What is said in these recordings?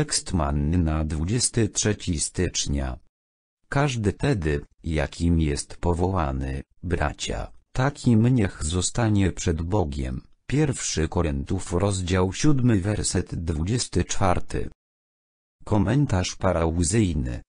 Tekst manny na 23 stycznia. Każdy tedy, jakim jest powołany, bracia, takim niech zostanie przed Bogiem. 1 Koryntów rozdział 7 werset 24. Komentarz parauzyjny.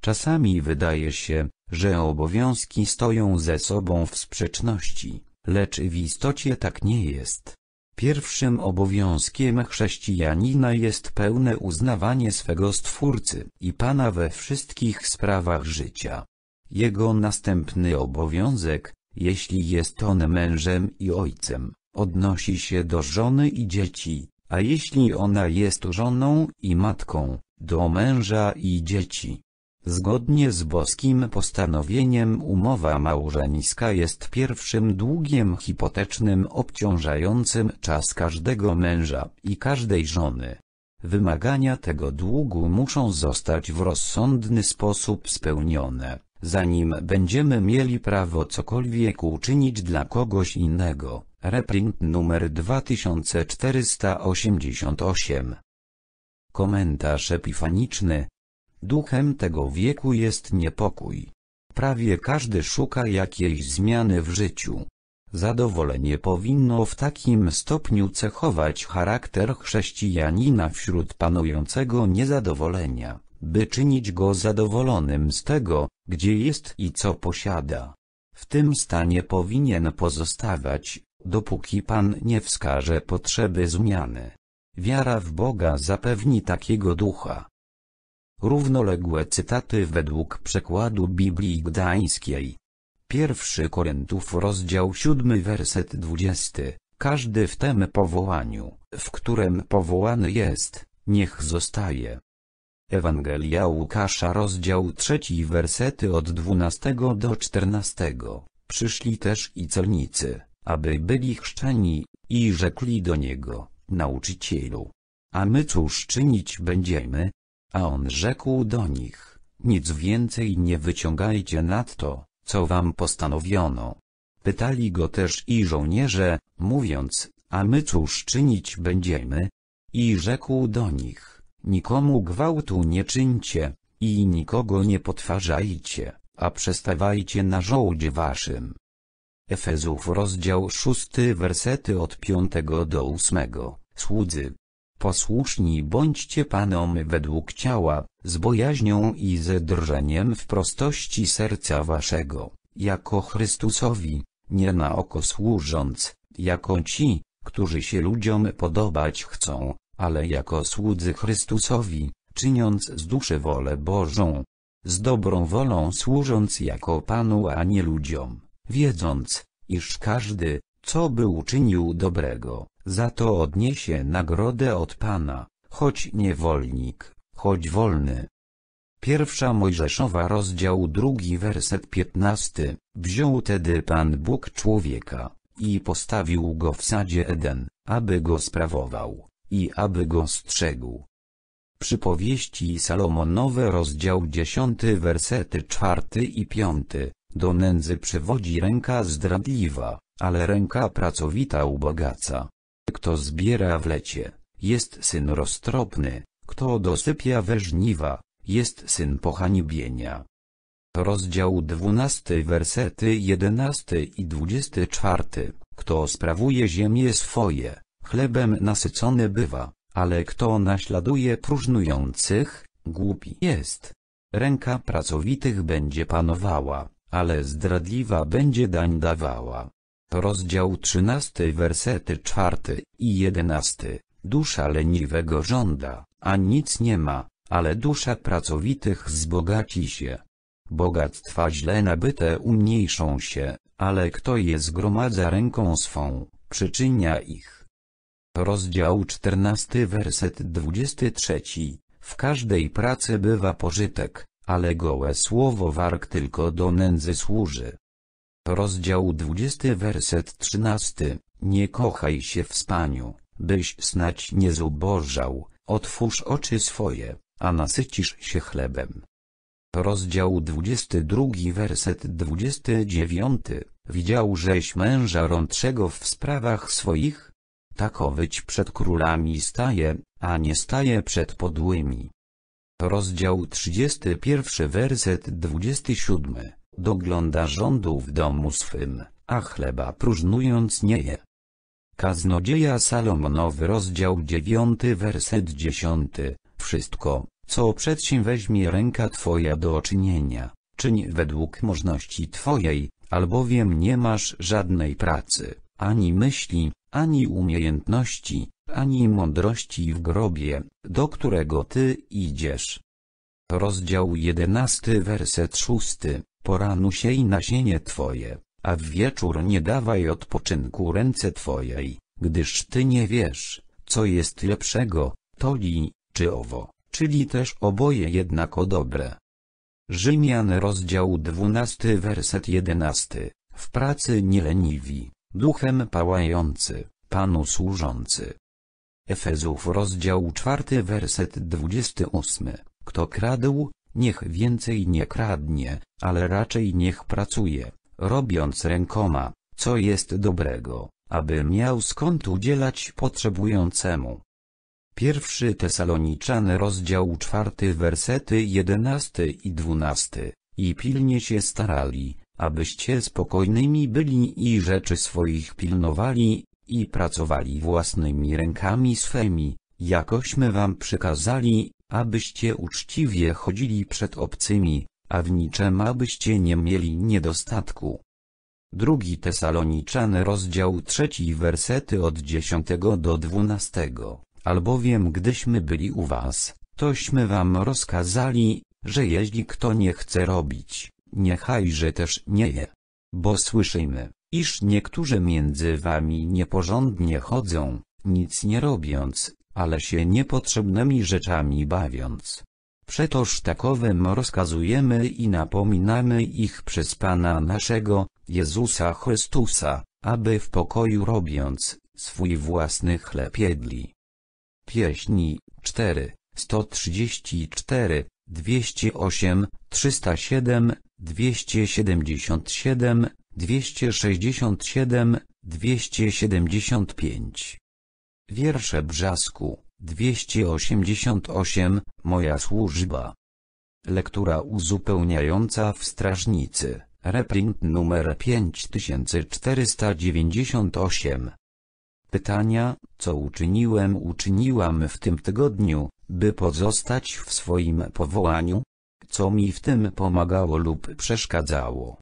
Czasami wydaje się, że obowiązki stoją ze sobą w sprzeczności, lecz w istocie tak nie jest. Pierwszym obowiązkiem chrześcijanina jest pełne uznawanie swego Stwórcy i Pana we wszystkich sprawach życia. Jego następny obowiązek, jeśli jest on mężem i ojcem, odnosi się do żony i dzieci, a jeśli ona jest żoną i matką, do męża i dzieci. Zgodnie z boskim postanowieniem umowa małżeńska jest pierwszym długiem hipotecznym obciążającym czas każdego męża i każdej żony. Wymagania tego długu muszą zostać w rozsądny sposób spełnione, zanim będziemy mieli prawo cokolwiek uczynić dla kogoś innego. Reprint numer 2488 Komentarz epifaniczny Duchem tego wieku jest niepokój. Prawie każdy szuka jakiejś zmiany w życiu. Zadowolenie powinno w takim stopniu cechować charakter chrześcijanina wśród panującego niezadowolenia, by czynić go zadowolonym z tego, gdzie jest i co posiada. W tym stanie powinien pozostawać, dopóki Pan nie wskaże potrzeby zmiany. Wiara w Boga zapewni takiego ducha. Równoległe cytaty według przekładu Biblii Gdańskiej. Pierwszy Korintów rozdział 7 werset 20. Każdy w tem powołaniu, w którym powołany jest, niech zostaje. Ewangelia Łukasza rozdział 3 wersety od 12 do 14. Przyszli też i celnicy, aby byli chrzczeni, i rzekli do niego, nauczycielu. A my cóż czynić będziemy, a on rzekł do nich, nic więcej nie wyciągajcie nad to, co wam postanowiono. Pytali go też i żołnierze, mówiąc, a my cóż czynić będziemy? I rzekł do nich, nikomu gwałtu nie czyńcie, i nikogo nie potwarzajcie, a przestawajcie na żołdzie waszym. Efezów rozdział 6 wersety od 5 do 8. Słudzy, Posłuszni bądźcie Panom według ciała, z bojaźnią i ze drżeniem w prostości serca waszego, jako Chrystusowi, nie na oko służąc, jako ci, którzy się ludziom podobać chcą, ale jako słudzy Chrystusowi, czyniąc z duszy wolę Bożą. Z dobrą wolą służąc jako Panu a nie ludziom, wiedząc, iż każdy, co by uczynił dobrego, za to odniesie nagrodę od Pana, choć niewolnik, choć wolny. Pierwsza Mojżeszowa rozdział drugi werset piętnasty, wziął tedy Pan Bóg człowieka, i postawił go w sadzie Eden, aby go sprawował, i aby go strzegł. Przypowieści Salomonowe rozdział 10 wersety 4 i 5, do nędzy przywodzi ręka zdradliwa, ale ręka pracowita ubogaca. Kto zbiera w lecie, jest syn roztropny, kto dosypia we żniwa, jest syn pohanibienia. Rozdział 12 wersety 11 i 24 Kto sprawuje ziemię swoje, chlebem nasycony bywa, ale kto naśladuje próżnujących, głupi jest. Ręka pracowitych będzie panowała, ale zdradliwa będzie dań dawała. Rozdział 13 wersety 4 i 11. Dusza leniwego żąda, a nic nie ma, ale dusza pracowitych zbogaci się. Bogactwa źle nabyte umniejszą się, ale kto je zgromadza ręką swą, przyczynia ich. Rozdział 14 werset 23. W każdej pracy bywa pożytek, ale gołe słowo warg tylko do nędzy służy. Rozdział 20 werset 13 Nie kochaj się w spaniu, byś snać nie zubożał, otwórz oczy swoje, a nasycisz się chlebem. Rozdział 22 werset 29 Widział żeś męża rątrzego w sprawach swoich? Takowyć przed królami staje, a nie staje przed podłymi. Rozdział 31 werset 27. Dogląda rządu w domu swym, a chleba próżnując nie je. Kaznodzieja Salomonowy rozdział 9 werset 10. Wszystko, co przedsięweźmie ręka Twoja do czynienia, czyń według możności Twojej, albowiem nie masz żadnej pracy, ani myśli, ani umiejętności, ani mądrości w grobie, do którego ty idziesz. Rozdział jedenasty werset szósty, poranu siej nasienie twoje, a w wieczór nie dawaj odpoczynku ręce twojej, gdyż ty nie wiesz, co jest lepszego, to li, czy owo, czyli też oboje jednako dobre. Rzymian rozdział 12 werset 11. W pracy nieleniwi, duchem pałający, Panu służący, Efezów rozdział 4 werset 28. Kto kradł, niech więcej nie kradnie, ale raczej niech pracuje, robiąc rękoma, co jest dobrego, aby miał skąd udzielać potrzebującemu. Pierwszy Tesaloniczan rozdział 4 wersety 11 i 12. I pilnie się starali, abyście spokojnymi byli i rzeczy swoich pilnowali, i pracowali własnymi rękami swymi, jakośmy wam przykazali, abyście uczciwie chodzili przed obcymi, a w niczem abyście nie mieli niedostatku. Drugi Tesaloniczan rozdział trzeci wersety od 10 do 12. Albowiem gdyśmy byli u was, tośmy wam rozkazali, że jeśli kto nie chce robić, niechajże też nie je. Bo słyszymy, iż niektórzy między wami nieporządnie chodzą, nic nie robiąc, ale się niepotrzebnymi rzeczami bawiąc. Przetoż takowym rozkazujemy i napominamy ich przez Pana naszego, Jezusa Chrystusa, aby w pokoju robiąc, swój własny chleb jedli. Pieśni 4, 134, 208, 307, 277, 267, 275. Wiersze Brzasku, 288, Moja służba. Lektura uzupełniająca w Strażnicy, reprint numer 5498. Pytania, co uczyniłem uczyniłam w tym tygodniu, by pozostać w swoim powołaniu? Co mi w tym pomagało lub przeszkadzało?